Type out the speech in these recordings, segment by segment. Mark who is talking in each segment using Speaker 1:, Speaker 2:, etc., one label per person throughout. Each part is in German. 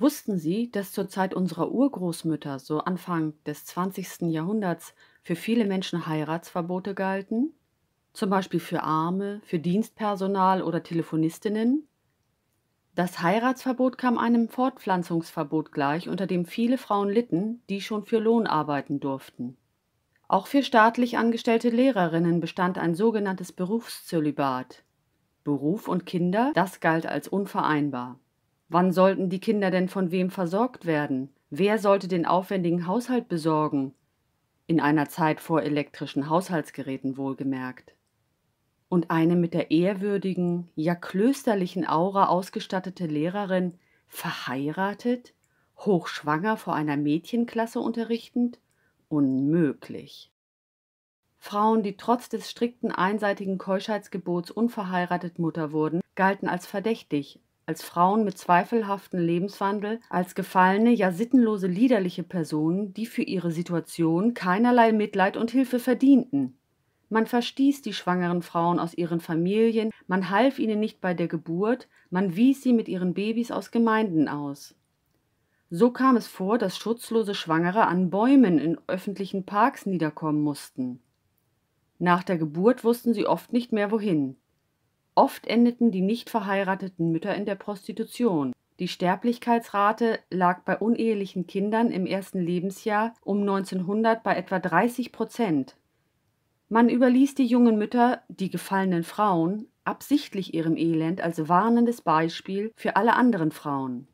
Speaker 1: Wussten Sie, dass zur Zeit unserer Urgroßmütter, so Anfang des 20. Jahrhunderts, für viele Menschen Heiratsverbote galten? Zum Beispiel für Arme, für Dienstpersonal oder Telefonistinnen? Das Heiratsverbot kam einem Fortpflanzungsverbot gleich, unter dem viele Frauen litten, die schon für Lohn arbeiten durften. Auch für staatlich angestellte Lehrerinnen bestand ein sogenanntes Berufszölibat. Beruf und Kinder, das galt als unvereinbar. Wann sollten die Kinder denn von wem versorgt werden? Wer sollte den aufwendigen Haushalt besorgen? In einer Zeit vor elektrischen Haushaltsgeräten wohlgemerkt. Und eine mit der ehrwürdigen, ja klösterlichen Aura ausgestattete Lehrerin, verheiratet, hochschwanger vor einer Mädchenklasse unterrichtend? Unmöglich. Frauen, die trotz des strikten einseitigen Keuschheitsgebots unverheiratet Mutter wurden, galten als verdächtig, als Frauen mit zweifelhaftem Lebenswandel, als gefallene, ja sittenlose, liederliche Personen, die für ihre Situation keinerlei Mitleid und Hilfe verdienten. Man verstieß die schwangeren Frauen aus ihren Familien, man half ihnen nicht bei der Geburt, man wies sie mit ihren Babys aus Gemeinden aus. So kam es vor, dass schutzlose Schwangere an Bäumen in öffentlichen Parks niederkommen mussten. Nach der Geburt wussten sie oft nicht mehr wohin. Oft endeten die nicht verheirateten Mütter in der Prostitution. Die Sterblichkeitsrate lag bei unehelichen Kindern im ersten Lebensjahr um 1900 bei etwa 30 Prozent. Man überließ die jungen Mütter, die gefallenen Frauen, absichtlich ihrem Elend als warnendes Beispiel für alle anderen Frauen.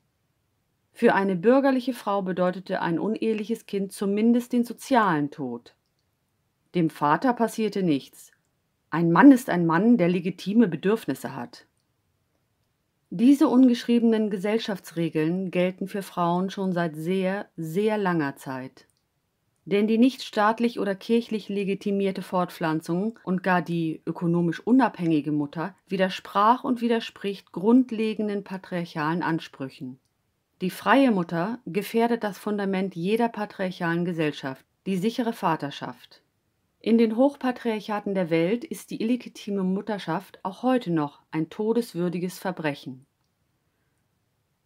Speaker 1: Für eine bürgerliche Frau bedeutete ein uneheliches Kind zumindest den sozialen Tod. Dem Vater passierte nichts, ein Mann ist ein Mann, der legitime Bedürfnisse hat. Diese ungeschriebenen Gesellschaftsregeln gelten für Frauen schon seit sehr, sehr langer Zeit. Denn die nicht staatlich oder kirchlich legitimierte Fortpflanzung und gar die ökonomisch unabhängige Mutter widersprach und widerspricht grundlegenden patriarchalen Ansprüchen. Die freie Mutter gefährdet das Fundament jeder patriarchalen Gesellschaft, die sichere Vaterschaft. In den Hochpatriarchaten der Welt ist die illegitime Mutterschaft auch heute noch ein todeswürdiges Verbrechen.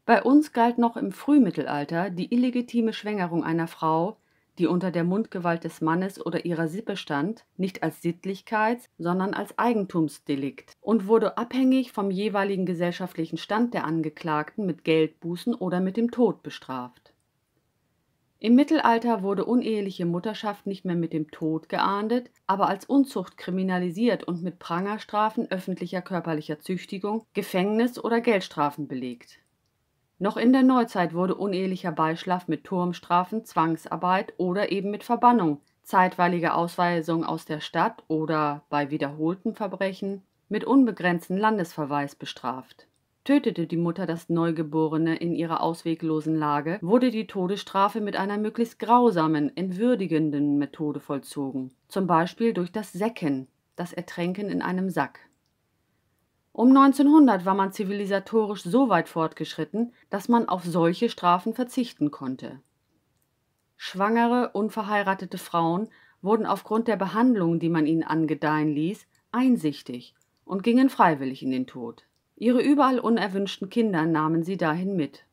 Speaker 1: Bei uns galt noch im Frühmittelalter die illegitime Schwängerung einer Frau, die unter der Mundgewalt des Mannes oder ihrer Sippe stand, nicht als Sittlichkeits-, sondern als Eigentumsdelikt und wurde abhängig vom jeweiligen gesellschaftlichen Stand der Angeklagten mit Geldbußen oder mit dem Tod bestraft. Im Mittelalter wurde uneheliche Mutterschaft nicht mehr mit dem Tod geahndet, aber als Unzucht kriminalisiert und mit Prangerstrafen öffentlicher körperlicher Züchtigung, Gefängnis oder Geldstrafen belegt. Noch in der Neuzeit wurde unehelicher Beischlaf mit Turmstrafen, Zwangsarbeit oder eben mit Verbannung, zeitweiliger Ausweisung aus der Stadt oder bei wiederholten Verbrechen mit unbegrenzten Landesverweis bestraft Tötete die Mutter das Neugeborene in ihrer ausweglosen Lage, wurde die Todesstrafe mit einer möglichst grausamen, entwürdigenden Methode vollzogen, zum Beispiel durch das Säcken, das Ertränken in einem Sack. Um 1900 war man zivilisatorisch so weit fortgeschritten, dass man auf solche Strafen verzichten konnte. Schwangere, unverheiratete Frauen wurden aufgrund der Behandlung, die man ihnen angedeihen ließ, einsichtig und gingen freiwillig in den Tod. Ihre überall unerwünschten Kinder nahmen sie dahin mit.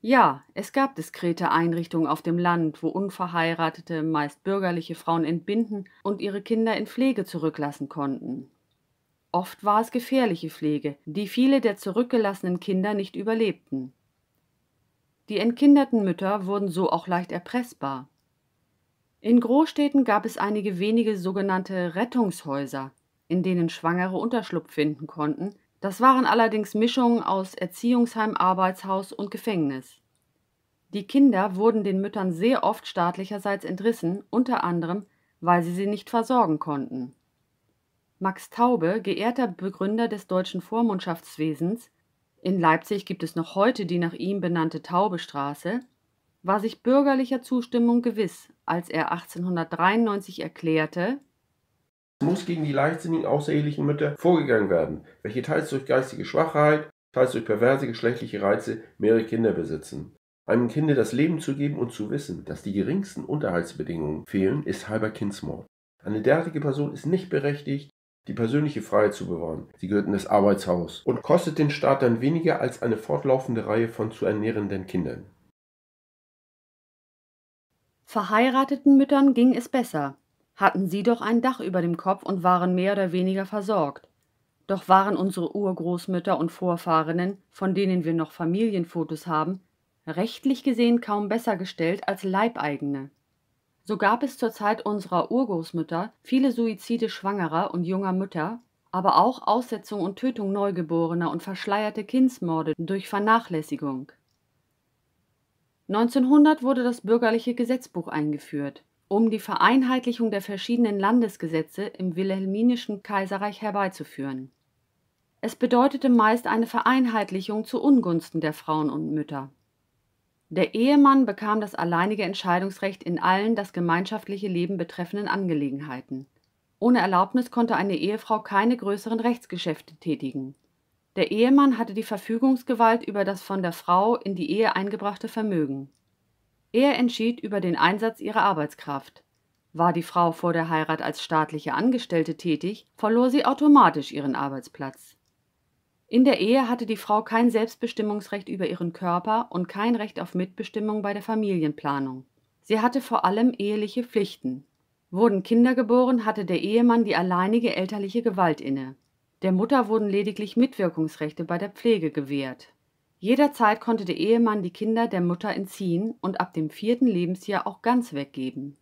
Speaker 1: Ja, es gab diskrete Einrichtungen auf dem Land, wo unverheiratete, meist bürgerliche Frauen entbinden und ihre Kinder in Pflege zurücklassen konnten. Oft war es gefährliche Pflege, die viele der zurückgelassenen Kinder nicht überlebten. Die entkinderten Mütter wurden so auch leicht erpressbar. In Großstädten gab es einige wenige sogenannte Rettungshäuser, in denen Schwangere Unterschlupf finden konnten, das waren allerdings Mischungen aus Erziehungsheim, Arbeitshaus und Gefängnis. Die Kinder wurden den Müttern sehr oft staatlicherseits entrissen, unter anderem, weil sie sie nicht versorgen konnten. Max Taube, geehrter Begründer des deutschen Vormundschaftswesens, in Leipzig gibt es noch heute die nach ihm benannte Taubestraße, war sich bürgerlicher Zustimmung gewiss, als er 1893 erklärte, muss gegen die leichtsinnigen außerehelichen Mütter vorgegangen werden, welche teils durch geistige Schwachheit, teils durch perverse geschlechtliche Reize mehrere Kinder besitzen. Einem Kinde das Leben zu geben und zu wissen, dass die geringsten Unterhaltsbedingungen fehlen, ist halber Kindsmord. Eine derartige Person ist nicht berechtigt, die persönliche Freiheit zu bewahren. Sie gehört in das Arbeitshaus und kostet den Staat dann weniger als eine fortlaufende Reihe von zu ernährenden Kindern. Verheirateten Müttern ging es besser hatten sie doch ein Dach über dem Kopf und waren mehr oder weniger versorgt. Doch waren unsere Urgroßmütter und Vorfahrenen, von denen wir noch Familienfotos haben, rechtlich gesehen kaum besser gestellt als Leibeigene. So gab es zur Zeit unserer Urgroßmütter viele Suizide schwangerer und junger Mütter, aber auch Aussetzung und Tötung Neugeborener und verschleierte Kindsmorde durch Vernachlässigung. 1900 wurde das bürgerliche Gesetzbuch eingeführt um die Vereinheitlichung der verschiedenen Landesgesetze im wilhelminischen Kaiserreich herbeizuführen. Es bedeutete meist eine Vereinheitlichung zu Ungunsten der Frauen und Mütter. Der Ehemann bekam das alleinige Entscheidungsrecht in allen das gemeinschaftliche Leben betreffenden Angelegenheiten. Ohne Erlaubnis konnte eine Ehefrau keine größeren Rechtsgeschäfte tätigen. Der Ehemann hatte die Verfügungsgewalt über das von der Frau in die Ehe eingebrachte Vermögen. Er entschied über den Einsatz ihrer Arbeitskraft. War die Frau vor der Heirat als staatliche Angestellte tätig, verlor sie automatisch ihren Arbeitsplatz. In der Ehe hatte die Frau kein Selbstbestimmungsrecht über ihren Körper und kein Recht auf Mitbestimmung bei der Familienplanung. Sie hatte vor allem eheliche Pflichten. Wurden Kinder geboren, hatte der Ehemann die alleinige elterliche Gewalt inne. Der Mutter wurden lediglich Mitwirkungsrechte bei der Pflege gewährt. Jederzeit konnte der Ehemann die Kinder der Mutter entziehen und ab dem vierten Lebensjahr auch ganz weggeben.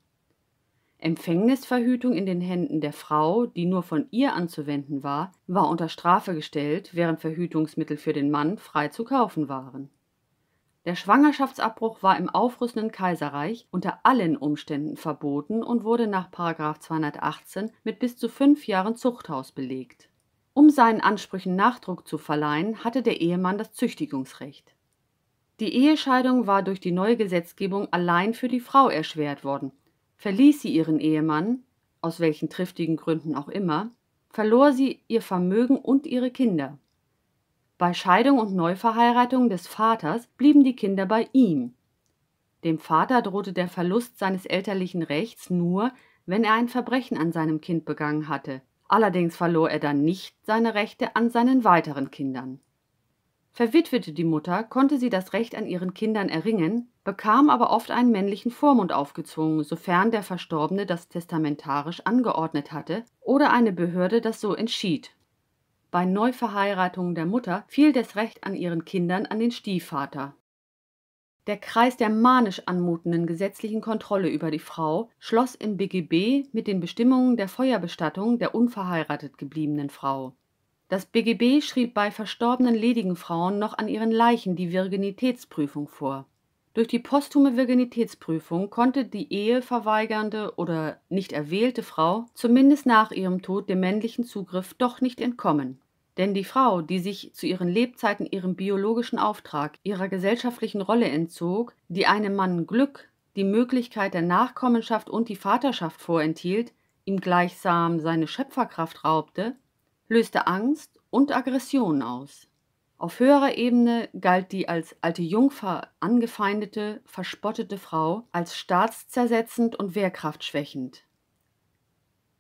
Speaker 1: Empfängnisverhütung in den Händen der Frau, die nur von ihr anzuwenden war, war unter Strafe gestellt, während Verhütungsmittel für den Mann frei zu kaufen waren. Der Schwangerschaftsabbruch war im aufrüstenden Kaiserreich unter allen Umständen verboten und wurde nach 218 mit bis zu fünf Jahren Zuchthaus belegt um seinen Ansprüchen Nachdruck zu verleihen, hatte der Ehemann das Züchtigungsrecht. Die Ehescheidung war durch die neue Gesetzgebung allein für die Frau erschwert worden. Verließ sie ihren Ehemann, aus welchen triftigen Gründen auch immer, verlor sie ihr Vermögen und ihre Kinder. Bei Scheidung und Neuverheiratung des Vaters blieben die Kinder bei ihm. Dem Vater drohte der Verlust seines elterlichen Rechts nur, wenn er ein Verbrechen an seinem Kind begangen hatte, Allerdings verlor er dann nicht seine Rechte an seinen weiteren Kindern. Verwitwete die Mutter konnte sie das Recht an ihren Kindern erringen, bekam aber oft einen männlichen Vormund aufgezwungen, sofern der Verstorbene das testamentarisch angeordnet hatte oder eine Behörde das so entschied. Bei Neuverheiratungen der Mutter fiel das Recht an ihren Kindern an den Stiefvater der Kreis der manisch anmutenden gesetzlichen Kontrolle über die Frau schloss im BGB mit den Bestimmungen der Feuerbestattung der unverheiratet gebliebenen Frau. Das BGB schrieb bei verstorbenen ledigen Frauen noch an ihren Leichen die Virginitätsprüfung vor. Durch die posthume Virginitätsprüfung konnte die eheverweigernde oder nicht erwählte Frau zumindest nach ihrem Tod dem männlichen Zugriff doch nicht entkommen denn die Frau, die sich zu ihren Lebzeiten ihrem biologischen Auftrag, ihrer gesellschaftlichen Rolle entzog, die einem Mann Glück, die Möglichkeit der Nachkommenschaft und die Vaterschaft vorenthielt, ihm gleichsam seine Schöpferkraft raubte, löste Angst und Aggression aus. Auf höherer Ebene galt die als alte Jungfer angefeindete, verspottete Frau als staatszersetzend und wehrkraftschwächend.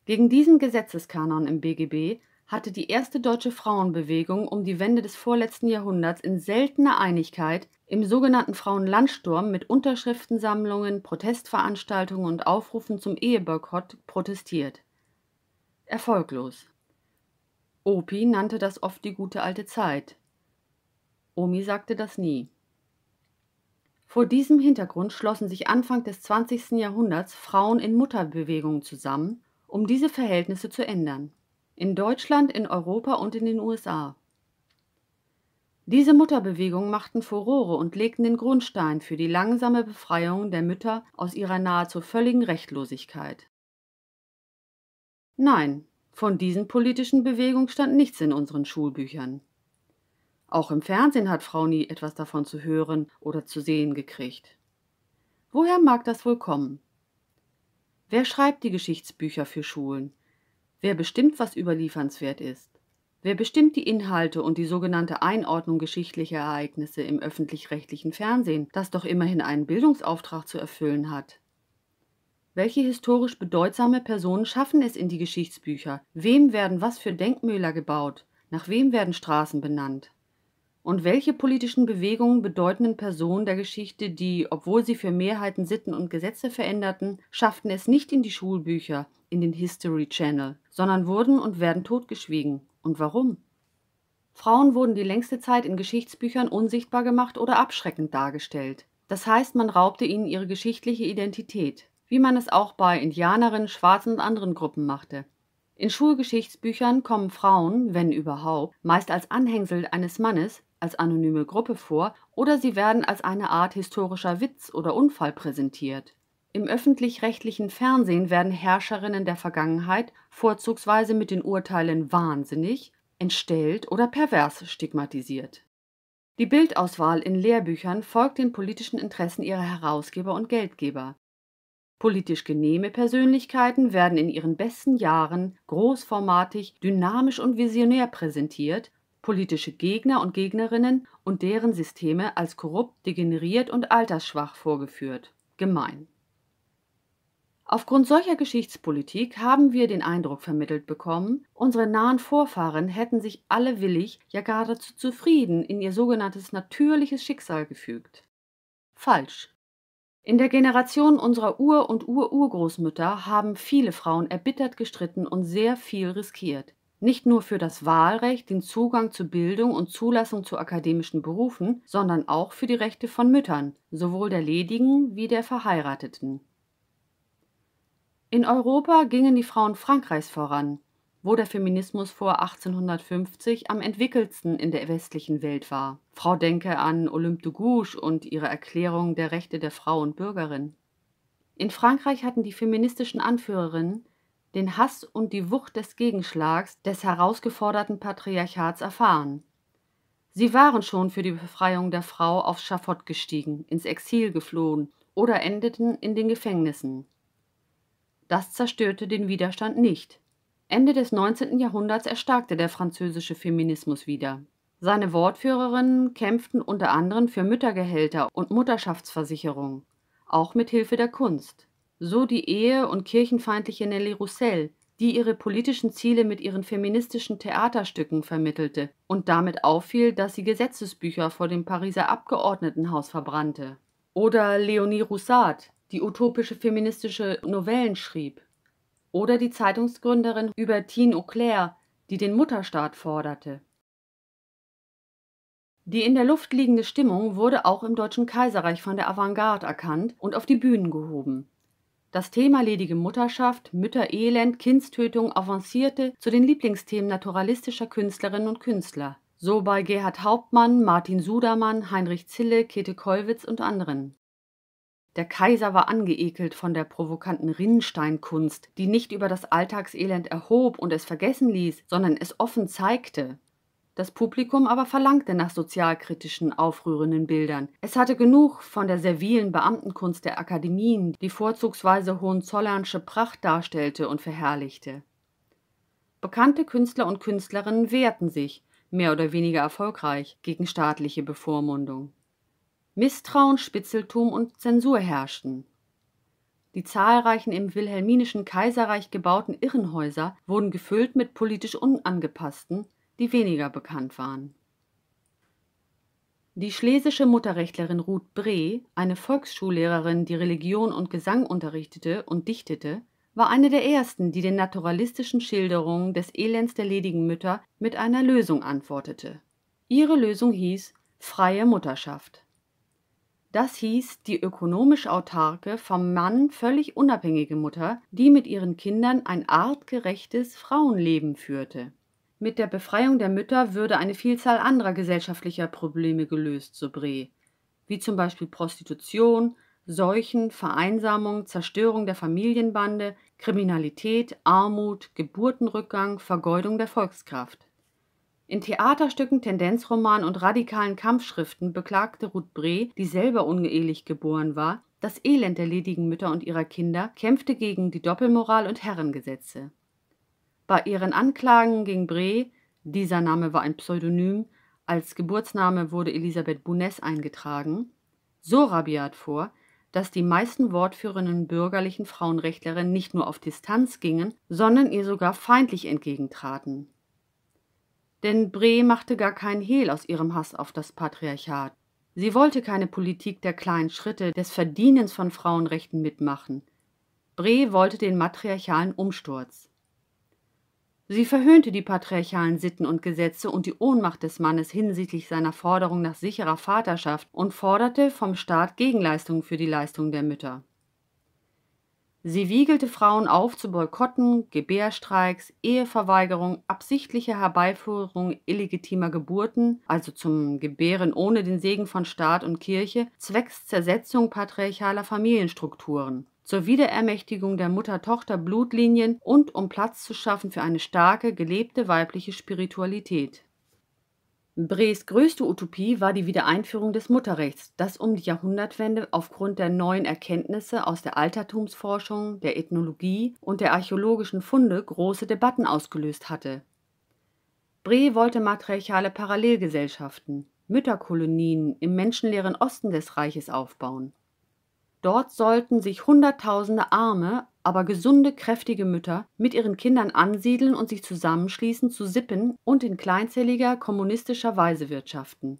Speaker 1: Gegen diesen Gesetzeskanon im BGB hatte die erste deutsche Frauenbewegung um die Wende des vorletzten Jahrhunderts in seltener Einigkeit im sogenannten Frauenlandsturm mit Unterschriftensammlungen, Protestveranstaltungen und Aufrufen zum Eheboykott protestiert. Erfolglos. Opi nannte das oft die gute alte Zeit. Omi sagte das nie. Vor diesem Hintergrund schlossen sich Anfang des 20. Jahrhunderts Frauen in Mutterbewegungen zusammen, um diese Verhältnisse zu ändern in Deutschland, in Europa und in den USA. Diese Mutterbewegungen machten Furore und legten den Grundstein für die langsame Befreiung der Mütter aus ihrer nahezu völligen Rechtlosigkeit. Nein, von diesen politischen Bewegungen stand nichts in unseren Schulbüchern. Auch im Fernsehen hat Frau nie etwas davon zu hören oder zu sehen gekriegt. Woher mag das wohl kommen? Wer schreibt die Geschichtsbücher für Schulen? Wer bestimmt, was überliefernswert ist? Wer bestimmt die Inhalte und die sogenannte Einordnung geschichtlicher Ereignisse im öffentlich-rechtlichen Fernsehen, das doch immerhin einen Bildungsauftrag zu erfüllen hat? Welche historisch bedeutsame Personen schaffen es in die Geschichtsbücher? Wem werden was für Denkmäler gebaut? Nach wem werden Straßen benannt? Und welche politischen Bewegungen bedeutenden Personen der Geschichte, die, obwohl sie für Mehrheiten Sitten und Gesetze veränderten, schafften es nicht in die Schulbücher, in den History Channel, sondern wurden und werden totgeschwiegen? Und warum? Frauen wurden die längste Zeit in Geschichtsbüchern unsichtbar gemacht oder abschreckend dargestellt. Das heißt, man raubte ihnen ihre geschichtliche Identität, wie man es auch bei Indianerinnen, Schwarzen und anderen Gruppen machte. In Schulgeschichtsbüchern kommen Frauen, wenn überhaupt, meist als Anhängsel eines Mannes als anonyme Gruppe vor oder sie werden als eine Art historischer Witz oder Unfall präsentiert. Im öffentlich-rechtlichen Fernsehen werden Herrscherinnen der Vergangenheit vorzugsweise mit den Urteilen wahnsinnig, entstellt oder pervers stigmatisiert. Die Bildauswahl in Lehrbüchern folgt den politischen Interessen ihrer Herausgeber und Geldgeber. Politisch genehme Persönlichkeiten werden in ihren besten Jahren großformatig, dynamisch und visionär präsentiert politische Gegner und Gegnerinnen und deren Systeme als korrupt, degeneriert und altersschwach vorgeführt (gemein). Aufgrund solcher Geschichtspolitik haben wir den Eindruck vermittelt bekommen, unsere nahen Vorfahren hätten sich alle willig, ja geradezu zufrieden in ihr sogenanntes natürliches Schicksal gefügt. Falsch. In der Generation unserer Ur- und Ururgroßmütter haben viele Frauen erbittert gestritten und sehr viel riskiert nicht nur für das Wahlrecht, den Zugang zu Bildung und Zulassung zu akademischen Berufen, sondern auch für die Rechte von Müttern, sowohl der ledigen wie der verheirateten. In Europa gingen die Frauen Frankreichs voran, wo der Feminismus vor 1850 am entwickeltsten in der westlichen Welt war. Frau denke an Olympe de Gouges und ihre Erklärung der Rechte der Frau und Bürgerin. In Frankreich hatten die feministischen Anführerinnen den Hass und die Wucht des Gegenschlags des herausgeforderten Patriarchats erfahren. Sie waren schon für die Befreiung der Frau aufs Schafott gestiegen, ins Exil geflohen oder endeten in den Gefängnissen. Das zerstörte den Widerstand nicht. Ende des 19. Jahrhunderts erstarkte der französische Feminismus wieder. Seine Wortführerinnen kämpften unter anderem für Müttergehälter und Mutterschaftsversicherung, auch mit Hilfe der Kunst so die ehe und kirchenfeindliche Nelly Roussel, die ihre politischen Ziele mit ihren feministischen Theaterstücken vermittelte und damit auffiel, dass sie Gesetzesbücher vor dem Pariser Abgeordnetenhaus verbrannte. Oder Leonie Roussard, die utopische feministische Novellen schrieb. Oder die Zeitungsgründerin Hubertine Auclair, die den Mutterstaat forderte. Die in der Luft liegende Stimmung wurde auch im Deutschen Kaiserreich von der Avantgarde erkannt und auf die Bühnen gehoben das Thema ledige Mutterschaft, Mütterelend, Kindstötung avancierte zu den Lieblingsthemen naturalistischer Künstlerinnen und Künstler, so bei Gerhard Hauptmann, Martin Sudermann, Heinrich Zille, Käthe Kollwitz und anderen. Der Kaiser war angeekelt von der provokanten Rinnsteinkunst, die nicht über das Alltagselend erhob und es vergessen ließ, sondern es offen zeigte. Das Publikum aber verlangte nach sozialkritischen, aufrührenden Bildern. Es hatte genug von der servilen Beamtenkunst der Akademien, die vorzugsweise hohenzollernsche Pracht darstellte und verherrlichte. Bekannte Künstler und Künstlerinnen wehrten sich, mehr oder weniger erfolgreich, gegen staatliche Bevormundung. Misstrauen, Spitzeltum und Zensur herrschten. Die zahlreichen im wilhelminischen Kaiserreich gebauten Irrenhäuser wurden gefüllt mit politisch unangepassten, die weniger bekannt waren. Die schlesische Mutterrechtlerin Ruth Breh, eine Volksschullehrerin, die Religion und Gesang unterrichtete und dichtete, war eine der ersten, die den naturalistischen Schilderungen des Elends der ledigen Mütter mit einer Lösung antwortete. Ihre Lösung hieß freie Mutterschaft. Das hieß die ökonomisch autarke, vom Mann völlig unabhängige Mutter, die mit ihren Kindern ein artgerechtes Frauenleben führte. Mit der Befreiung der Mütter würde eine Vielzahl anderer gesellschaftlicher Probleme gelöst, so Bree, wie zum Beispiel Prostitution, Seuchen, Vereinsamung, Zerstörung der Familienbande, Kriminalität, Armut, Geburtenrückgang, Vergeudung der Volkskraft. In Theaterstücken, Tendenzromanen und radikalen Kampfschriften beklagte Ruth Bree, die selber unehelich geboren war, das Elend der ledigen Mütter und ihrer Kinder, kämpfte gegen die Doppelmoral und Herrengesetze. Bei ihren Anklagen gegen Bree (dieser Name war ein Pseudonym, als Geburtsname wurde Elisabeth Bunès eingetragen) so rabiat vor, dass die meisten wortführenden bürgerlichen Frauenrechtlerinnen nicht nur auf Distanz gingen, sondern ihr sogar feindlich entgegentraten. Denn Bree machte gar keinen Hehl aus ihrem Hass auf das Patriarchat. Sie wollte keine Politik der kleinen Schritte, des Verdienens von Frauenrechten mitmachen. Bree wollte den matriarchalen Umsturz Sie verhöhnte die patriarchalen Sitten und Gesetze und die Ohnmacht des Mannes hinsichtlich seiner Forderung nach sicherer Vaterschaft und forderte vom Staat Gegenleistungen für die Leistung der Mütter. Sie wiegelte Frauen auf zu Boykotten, Gebärstreiks, Eheverweigerung, absichtlicher Herbeiführung illegitimer Geburten, also zum Gebären ohne den Segen von Staat und Kirche, zwecks Zersetzung patriarchaler Familienstrukturen zur Wiederermächtigung der Mutter-Tochter-Blutlinien und um Platz zu schaffen für eine starke, gelebte weibliche Spiritualität. Brees größte Utopie war die Wiedereinführung des Mutterrechts, das um die Jahrhundertwende aufgrund der neuen Erkenntnisse aus der Altertumsforschung, der Ethnologie und der archäologischen Funde große Debatten ausgelöst hatte. Bre wollte matriarchale Parallelgesellschaften, Mütterkolonien im menschenleeren Osten des Reiches aufbauen. Dort sollten sich Hunderttausende arme, aber gesunde, kräftige Mütter mit ihren Kindern ansiedeln und sich zusammenschließen zu Sippen und in kleinzelliger, kommunistischer Weise wirtschaften.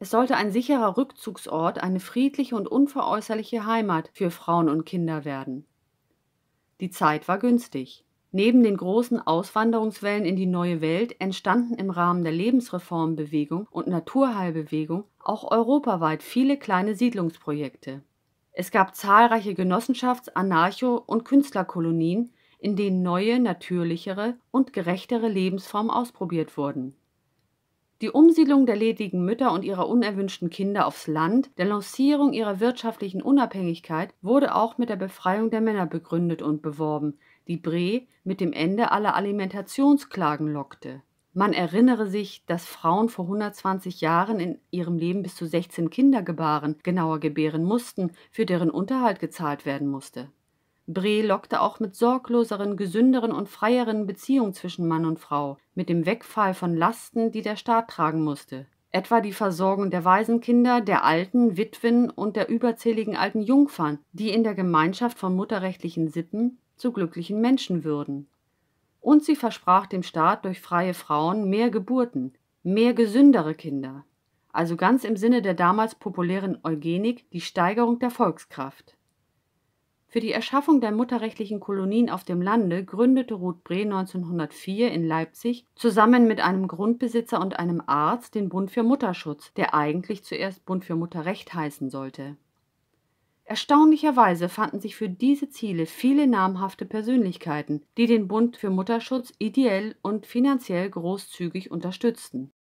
Speaker 1: Es sollte ein sicherer Rückzugsort, eine friedliche und unveräußerliche Heimat für Frauen und Kinder werden. Die Zeit war günstig. Neben den großen Auswanderungswellen in die Neue Welt entstanden im Rahmen der Lebensreformbewegung und Naturheilbewegung auch europaweit viele kleine Siedlungsprojekte. Es gab zahlreiche Genossenschafts Anarcho und Künstlerkolonien, in denen neue, natürlichere und gerechtere Lebensformen ausprobiert wurden. Die Umsiedlung der ledigen Mütter und ihrer unerwünschten Kinder aufs Land, der Lancierung ihrer wirtschaftlichen Unabhängigkeit wurde auch mit der Befreiung der Männer begründet und beworben die Vibré mit dem Ende aller Alimentationsklagen lockte. Man erinnere sich, dass Frauen vor 120 Jahren in ihrem Leben bis zu 16 Kinder gebaren, genauer gebären mussten, für deren Unterhalt gezahlt werden musste. Bre lockte auch mit sorgloseren, gesünderen und freieren Beziehungen zwischen Mann und Frau, mit dem Wegfall von Lasten, die der Staat tragen musste. Etwa die Versorgung der Waisenkinder, der Alten, Witwen und der überzähligen alten Jungfern, die in der Gemeinschaft von mutterrechtlichen Sippen zu glücklichen Menschen würden. Und sie versprach dem Staat durch freie Frauen mehr Geburten, mehr gesündere Kinder, also ganz im Sinne der damals populären Eugenik die Steigerung der Volkskraft. Für die Erschaffung der mutterrechtlichen Kolonien auf dem Lande gründete Ruth Breh 1904 in Leipzig zusammen mit einem Grundbesitzer und einem Arzt den Bund für Mutterschutz, der eigentlich zuerst Bund für Mutterrecht heißen sollte. Erstaunlicherweise fanden sich für diese Ziele viele namhafte Persönlichkeiten, die den Bund für Mutterschutz ideell und finanziell großzügig unterstützten.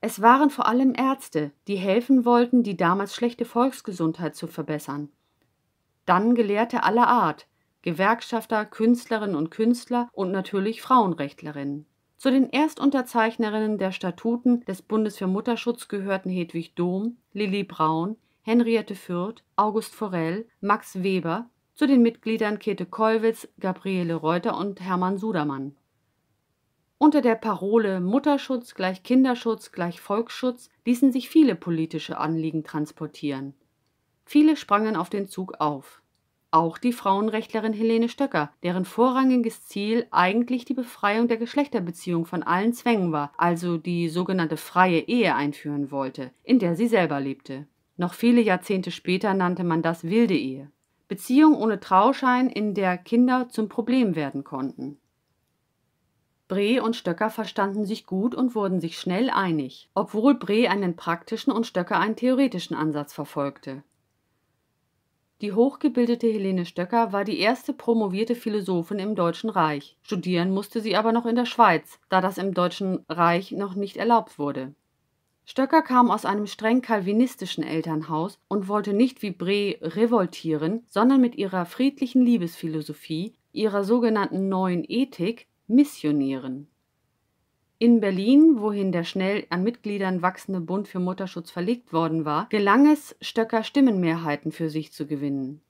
Speaker 1: Es waren vor allem Ärzte, die helfen wollten, die damals schlechte Volksgesundheit zu verbessern. Dann Gelehrte aller Art, Gewerkschafter, Künstlerinnen und Künstler und natürlich Frauenrechtlerinnen. Zu den Erstunterzeichnerinnen der Statuten des Bundes für Mutterschutz gehörten Hedwig Dohm, Lilli Braun, Henriette Fürth, August Forell, Max Weber, zu den Mitgliedern Käthe Kollwitz, Gabriele Reuter und Hermann Sudermann. Unter der Parole Mutterschutz gleich Kinderschutz gleich Volksschutz ließen sich viele politische Anliegen transportieren. Viele sprangen auf den Zug auf. Auch die Frauenrechtlerin Helene Stöcker, deren vorrangiges Ziel eigentlich die Befreiung der Geschlechterbeziehung von allen Zwängen war, also die sogenannte freie Ehe einführen wollte, in der sie selber lebte. Noch viele Jahrzehnte später nannte man das wilde Ehe. Beziehung ohne Trauschein, in der Kinder zum Problem werden konnten. Bre und Stöcker verstanden sich gut und wurden sich schnell einig, obwohl Bre einen praktischen und Stöcker einen theoretischen Ansatz verfolgte. Die hochgebildete Helene Stöcker war die erste promovierte Philosophin im Deutschen Reich. Studieren musste sie aber noch in der Schweiz, da das im Deutschen Reich noch nicht erlaubt wurde. Stöcker kam aus einem streng calvinistischen Elternhaus und wollte nicht wie Bre revoltieren, sondern mit ihrer friedlichen Liebesphilosophie, ihrer sogenannten neuen Ethik, missionieren. In Berlin, wohin der schnell an Mitgliedern wachsende Bund für Mutterschutz verlegt worden war, gelang es, Stöcker Stimmenmehrheiten für sich zu gewinnen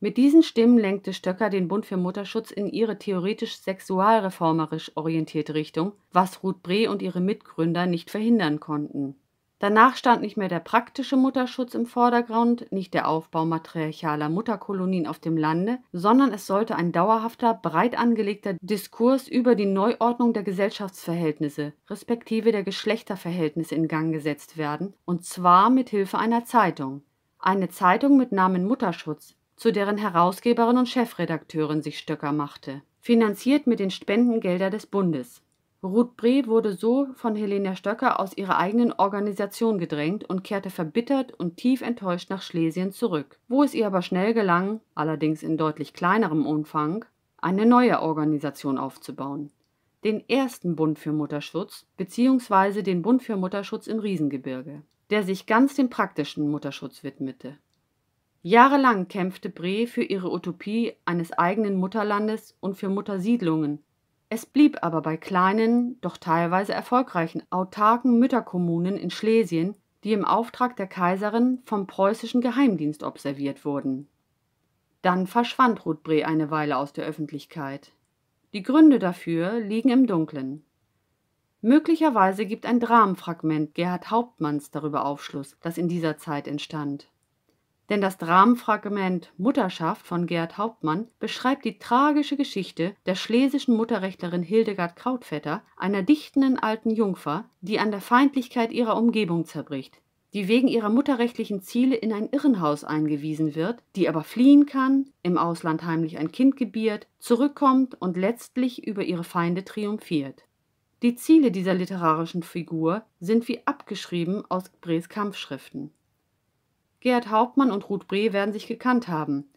Speaker 1: mit diesen Stimmen lenkte Stöcker den Bund für Mutterschutz in ihre theoretisch sexualreformerisch orientierte Richtung, was Ruth Breh und ihre Mitgründer nicht verhindern konnten. Danach stand nicht mehr der praktische Mutterschutz im Vordergrund, nicht der Aufbau matriarchaler Mutterkolonien auf dem Lande, sondern es sollte ein dauerhafter, breit angelegter Diskurs über die Neuordnung der Gesellschaftsverhältnisse, respektive der Geschlechterverhältnisse in Gang gesetzt werden, und zwar mit Hilfe einer Zeitung. Eine Zeitung mit Namen Mutterschutz, zu deren Herausgeberin und Chefredakteurin sich Stöcker machte, finanziert mit den Spendengeldern des Bundes. Ruth Bree wurde so von Helena Stöcker aus ihrer eigenen Organisation gedrängt und kehrte verbittert und tief enttäuscht nach Schlesien zurück, wo es ihr aber schnell gelang, allerdings in deutlich kleinerem Umfang, eine neue Organisation aufzubauen. Den ersten Bund für Mutterschutz bzw. den Bund für Mutterschutz im Riesengebirge, der sich ganz dem praktischen Mutterschutz widmete. Jahrelang kämpfte Bre für ihre Utopie eines eigenen Mutterlandes und für Muttersiedlungen. Es blieb aber bei kleinen, doch teilweise erfolgreichen autarken Mütterkommunen in Schlesien, die im Auftrag der Kaiserin vom preußischen Geheimdienst observiert wurden. Dann verschwand Ruth Bre eine Weile aus der Öffentlichkeit. Die Gründe dafür liegen im Dunkeln. Möglicherweise gibt ein Dramenfragment Gerhard Hauptmanns darüber Aufschluss, das in dieser Zeit entstand. Denn das Dramenfragment Mutterschaft von Gerd Hauptmann beschreibt die tragische Geschichte der schlesischen Mutterrechtlerin Hildegard Krautvetter, einer dichtenden alten Jungfer, die an der Feindlichkeit ihrer Umgebung zerbricht, die wegen ihrer mutterrechtlichen Ziele in ein Irrenhaus eingewiesen wird, die aber fliehen kann, im Ausland heimlich ein Kind gebiert, zurückkommt und letztlich über ihre Feinde triumphiert. Die Ziele dieser literarischen Figur sind wie abgeschrieben aus Brees Kampfschriften. Gerhart Hauptmann und Ruth Breh werden sich gekannt haben.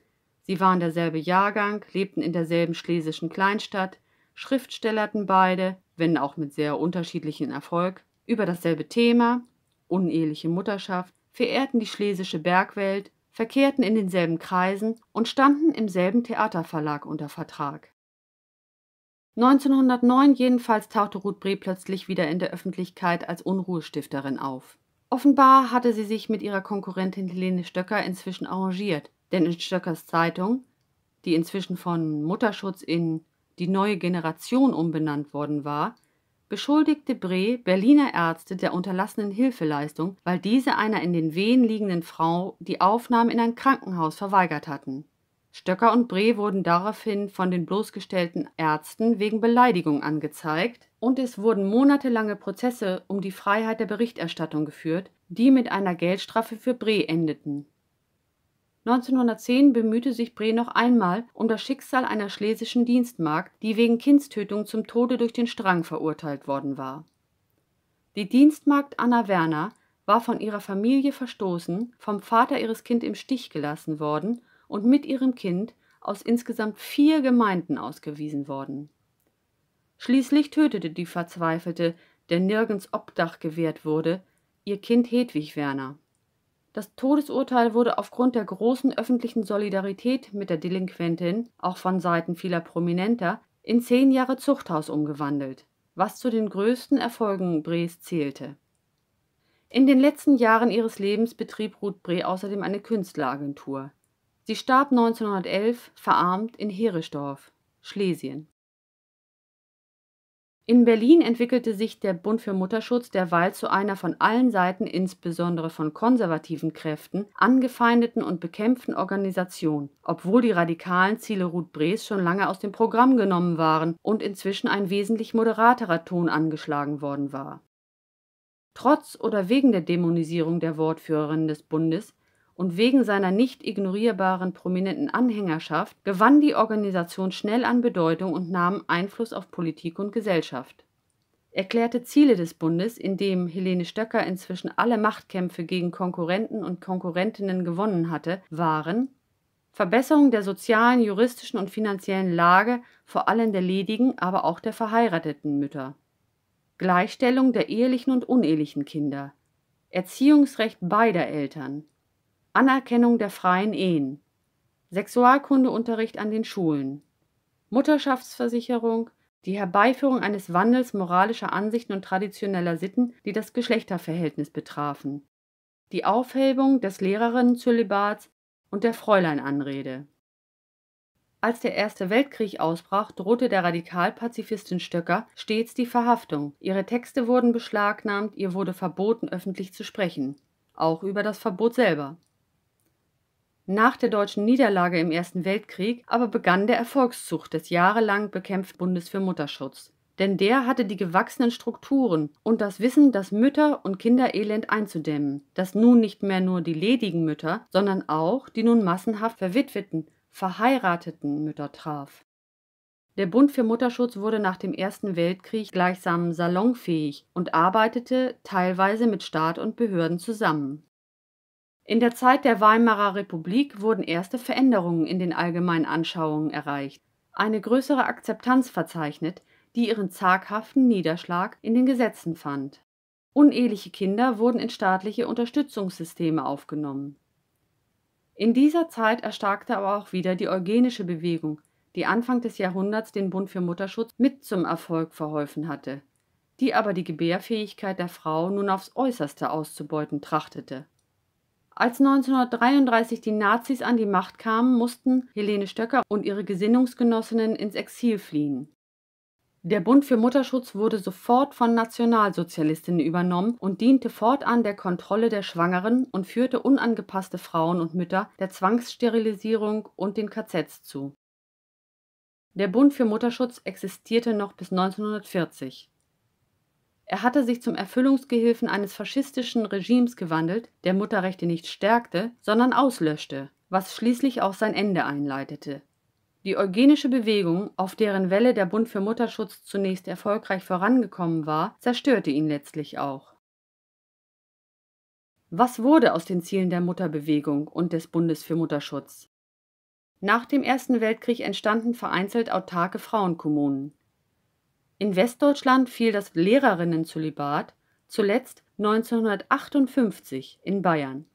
Speaker 1: Sie waren derselbe Jahrgang, lebten in derselben schlesischen Kleinstadt, schriftstellerten beide, wenn auch mit sehr unterschiedlichem Erfolg, über dasselbe Thema, uneheliche Mutterschaft, verehrten die schlesische Bergwelt, verkehrten in denselben Kreisen und standen im selben Theaterverlag unter Vertrag. 1909 jedenfalls tauchte Ruth Breh plötzlich wieder in der Öffentlichkeit als Unruhestifterin auf. Offenbar hatte sie sich mit ihrer Konkurrentin Helene Stöcker inzwischen arrangiert, denn in Stöckers Zeitung, die inzwischen von Mutterschutz in Die neue Generation umbenannt worden war, beschuldigte Bre Berliner Ärzte der unterlassenen Hilfeleistung, weil diese einer in den Wehen liegenden Frau die Aufnahme in ein Krankenhaus verweigert hatten Stöcker und Bree wurden daraufhin von den bloßgestellten Ärzten wegen Beleidigung angezeigt, und es wurden monatelange Prozesse um die Freiheit der Berichterstattung geführt, die mit einer Geldstrafe für Bree endeten. 1910 bemühte sich Bree noch einmal um das Schicksal einer schlesischen Dienstmagd, die wegen Kindstötung zum Tode durch den Strang verurteilt worden war. Die Dienstmagd Anna Werner war von ihrer Familie verstoßen, vom Vater ihres Kind im Stich gelassen worden und mit ihrem Kind aus insgesamt vier Gemeinden ausgewiesen worden. Schließlich tötete die Verzweifelte, der nirgends Obdach gewährt wurde, ihr Kind Hedwig Werner. Das Todesurteil wurde aufgrund der großen öffentlichen Solidarität mit der Delinquentin, auch von Seiten vieler Prominenter, in zehn Jahre Zuchthaus umgewandelt, was zu den größten Erfolgen Brees zählte. In den letzten Jahren ihres Lebens betrieb Ruth Bree außerdem eine Künstleragentur. Sie starb 1911 verarmt in Herisdorf, Schlesien. In Berlin entwickelte sich der Bund für Mutterschutz derweil zu einer von allen Seiten, insbesondere von konservativen Kräften, angefeindeten und bekämpften Organisation, obwohl die radikalen Ziele Ruth Brees schon lange aus dem Programm genommen waren und inzwischen ein wesentlich moderaterer Ton angeschlagen worden war. Trotz oder wegen der Dämonisierung der Wortführerin des Bundes und wegen seiner nicht ignorierbaren prominenten Anhängerschaft gewann die Organisation schnell an Bedeutung und nahm Einfluss auf Politik und Gesellschaft. Erklärte Ziele des Bundes, in dem Helene Stöcker inzwischen alle Machtkämpfe gegen Konkurrenten und Konkurrentinnen gewonnen hatte, waren Verbesserung der sozialen, juristischen und finanziellen Lage vor allem der ledigen, aber auch der verheirateten Mütter. Gleichstellung der ehelichen und unehelichen Kinder. Erziehungsrecht beider Eltern. Anerkennung der freien Ehen, Sexualkundeunterricht an den Schulen, Mutterschaftsversicherung, die Herbeiführung eines Wandels moralischer Ansichten und traditioneller Sitten, die das Geschlechterverhältnis betrafen, die Aufhebung des Lehrerinnenzölibats und der Fräuleinanrede. Als der Erste Weltkrieg ausbrach, drohte der Radikalpazifistin Stöcker stets die Verhaftung. Ihre Texte wurden beschlagnahmt, ihr wurde verboten, öffentlich zu sprechen, auch über das Verbot selber nach der deutschen Niederlage im Ersten Weltkrieg aber begann der Erfolgszug des jahrelang bekämpften Bundes für Mutterschutz. Denn der hatte die gewachsenen Strukturen und das Wissen, das Mütter- und Kinderelend einzudämmen, das nun nicht mehr nur die ledigen Mütter, sondern auch die nun massenhaft verwitweten, verheirateten Mütter traf. Der Bund für Mutterschutz wurde nach dem Ersten Weltkrieg gleichsam salonfähig und arbeitete teilweise mit Staat und Behörden zusammen. In der Zeit der Weimarer Republik wurden erste Veränderungen in den allgemeinen Anschauungen erreicht, eine größere Akzeptanz verzeichnet, die ihren zaghaften Niederschlag in den Gesetzen fand. Uneheliche Kinder wurden in staatliche Unterstützungssysteme aufgenommen. In dieser Zeit erstarkte aber auch wieder die eugenische Bewegung, die Anfang des Jahrhunderts den Bund für Mutterschutz mit zum Erfolg verholfen hatte, die aber die Gebärfähigkeit der Frau nun aufs Äußerste auszubeuten trachtete als 1933 die Nazis an die Macht kamen, mussten Helene Stöcker und ihre Gesinnungsgenossinnen ins Exil fliehen. Der Bund für Mutterschutz wurde sofort von Nationalsozialistinnen übernommen und diente fortan der Kontrolle der Schwangeren und führte unangepasste Frauen und Mütter der Zwangssterilisierung und den KZs zu. Der Bund für Mutterschutz existierte noch bis 1940 er hatte sich zum Erfüllungsgehilfen eines faschistischen Regimes gewandelt, der Mutterrechte nicht stärkte, sondern auslöschte, was schließlich auch sein Ende einleitete. Die eugenische Bewegung, auf deren Welle der Bund für Mutterschutz zunächst erfolgreich vorangekommen war, zerstörte ihn letztlich auch. Was wurde aus den Zielen der Mutterbewegung und des Bundes für Mutterschutz? Nach dem Ersten Weltkrieg entstanden vereinzelt autarke Frauenkommunen. In Westdeutschland fiel das Lehrerinnenzölibat zuletzt 1958 in Bayern.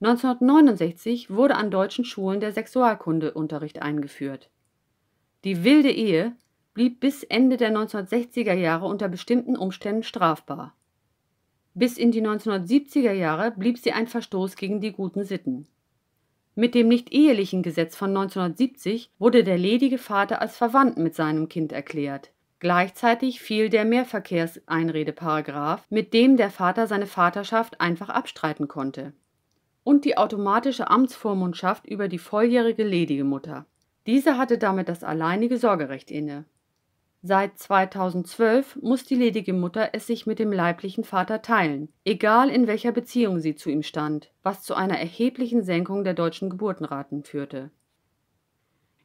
Speaker 1: 1969 wurde an deutschen Schulen der Sexualkundeunterricht eingeführt. Die wilde Ehe blieb bis Ende der 1960er Jahre unter bestimmten Umständen strafbar. Bis in die 1970er Jahre blieb sie ein Verstoß gegen die guten Sitten. Mit dem Nicht-Ehelichen Gesetz von 1970 wurde der ledige Vater als verwandt mit seinem Kind erklärt Gleichzeitig fiel der Mehrverkehrseinredeparagraf, mit dem der Vater seine Vaterschaft einfach abstreiten konnte, und die automatische Amtsvormundschaft über die volljährige ledige Mutter. Diese hatte damit das alleinige Sorgerecht inne. Seit 2012 muss die ledige Mutter es sich mit dem leiblichen Vater teilen, egal in welcher Beziehung sie zu ihm stand, was zu einer erheblichen Senkung der deutschen Geburtenraten führte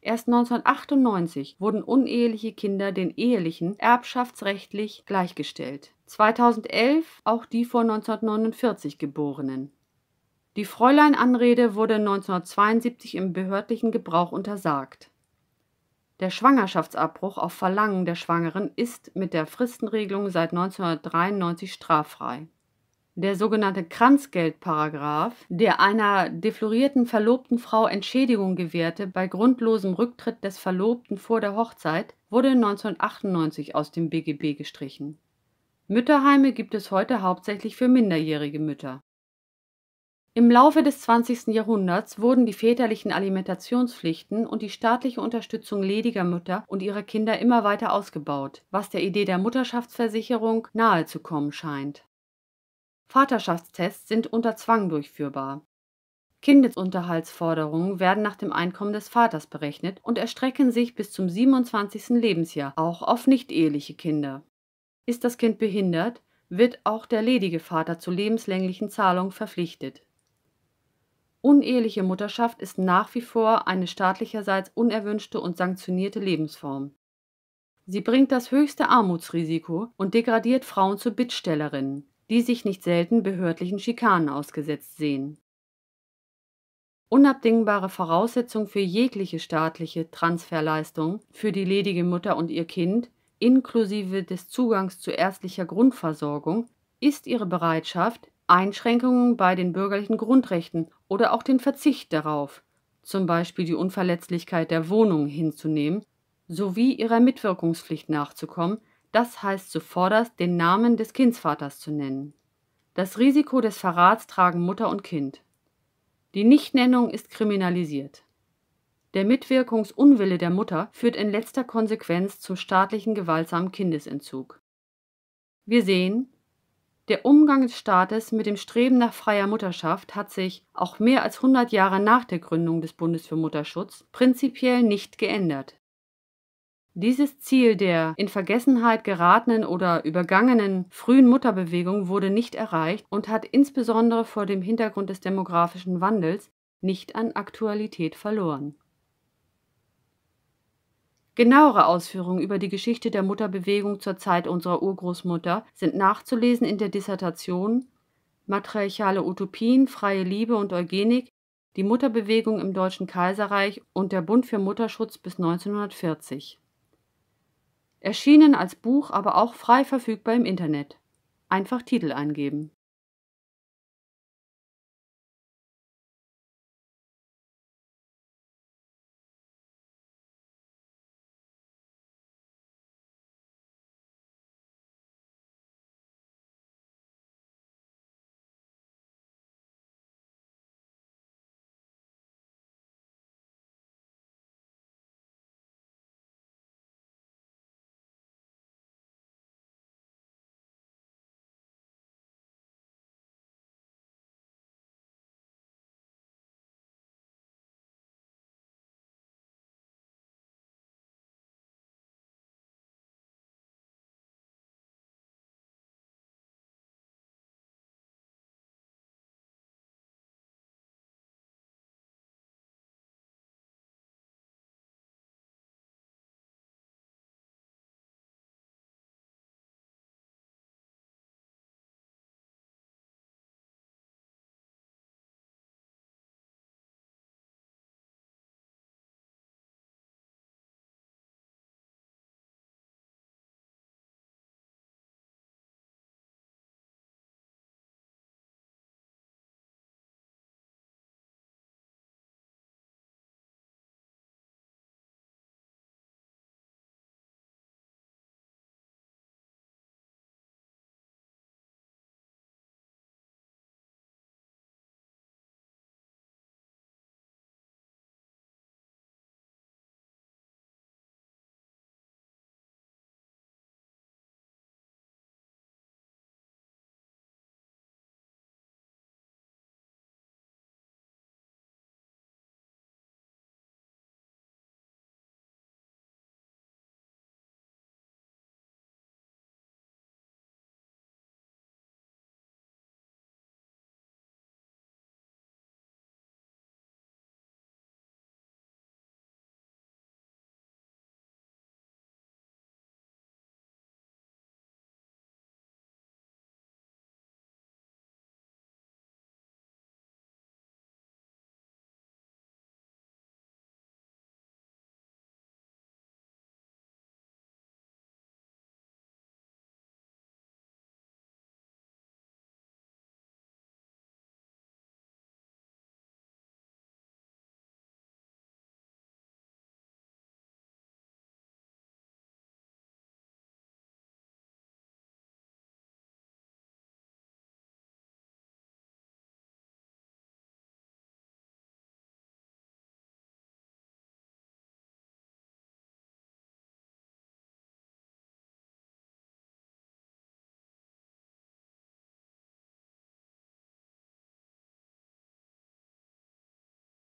Speaker 1: Erst 1998 wurden uneheliche Kinder den Ehelichen erbschaftsrechtlich gleichgestellt. 2011 auch die vor 1949 Geborenen. Die Fräuleinanrede wurde 1972 im behördlichen Gebrauch untersagt. Der Schwangerschaftsabbruch auf Verlangen der Schwangeren ist mit der Fristenregelung seit 1993 straffrei der sogenannte Kranzgeldparagraf, der einer deflorierten verlobten Frau Entschädigung gewährte bei grundlosem Rücktritt des Verlobten vor der Hochzeit, wurde 1998 aus dem BGB gestrichen. Mütterheime gibt es heute hauptsächlich für minderjährige Mütter. Im Laufe des 20. Jahrhunderts wurden die väterlichen Alimentationspflichten und die staatliche Unterstützung lediger Mütter und ihrer Kinder immer weiter ausgebaut, was der Idee der Mutterschaftsversicherung nahezukommen scheint Vaterschaftstests sind unter Zwang durchführbar. Kindesunterhaltsforderungen werden nach dem Einkommen des Vaters berechnet und erstrecken sich bis zum 27. Lebensjahr auch auf nicht-eheliche Kinder. Ist das Kind behindert, wird auch der ledige Vater zu lebenslänglichen Zahlungen verpflichtet. Uneheliche Mutterschaft ist nach wie vor eine staatlicherseits unerwünschte und sanktionierte Lebensform. Sie bringt das höchste Armutsrisiko und degradiert Frauen zu Bittstellerinnen, die sich nicht selten behördlichen Schikanen ausgesetzt sehen. Unabdingbare Voraussetzung für jegliche staatliche Transferleistung für die ledige Mutter und ihr Kind inklusive des Zugangs zu ärztlicher Grundversorgung ist ihre Bereitschaft, Einschränkungen bei den bürgerlichen Grundrechten oder auch den Verzicht darauf, zum Beispiel die Unverletzlichkeit der Wohnung hinzunehmen, sowie ihrer Mitwirkungspflicht nachzukommen, das heißt zuvorderst, den Namen des Kindsvaters zu nennen. Das Risiko des Verrats tragen Mutter und Kind. Die Nichtnennung ist kriminalisiert. Der Mitwirkungsunwille der Mutter führt in letzter Konsequenz zum staatlichen gewaltsamen Kindesentzug. Wir sehen, der Umgang des Staates mit dem Streben nach freier Mutterschaft hat sich, auch mehr als 100 Jahre nach der Gründung des Bundes für Mutterschutz, prinzipiell nicht geändert. Dieses Ziel der in Vergessenheit geratenen oder übergangenen frühen Mutterbewegung wurde nicht erreicht und hat insbesondere vor dem Hintergrund des demografischen Wandels nicht an Aktualität verloren. Genauere Ausführungen über die Geschichte der Mutterbewegung zur Zeit unserer Urgroßmutter sind nachzulesen in der Dissertation Matriarchale Utopien, freie Liebe und Eugenik, die Mutterbewegung im Deutschen Kaiserreich und der Bund für Mutterschutz bis 1940 erschienen als Buch, aber auch frei verfügbar im Internet. Einfach Titel eingeben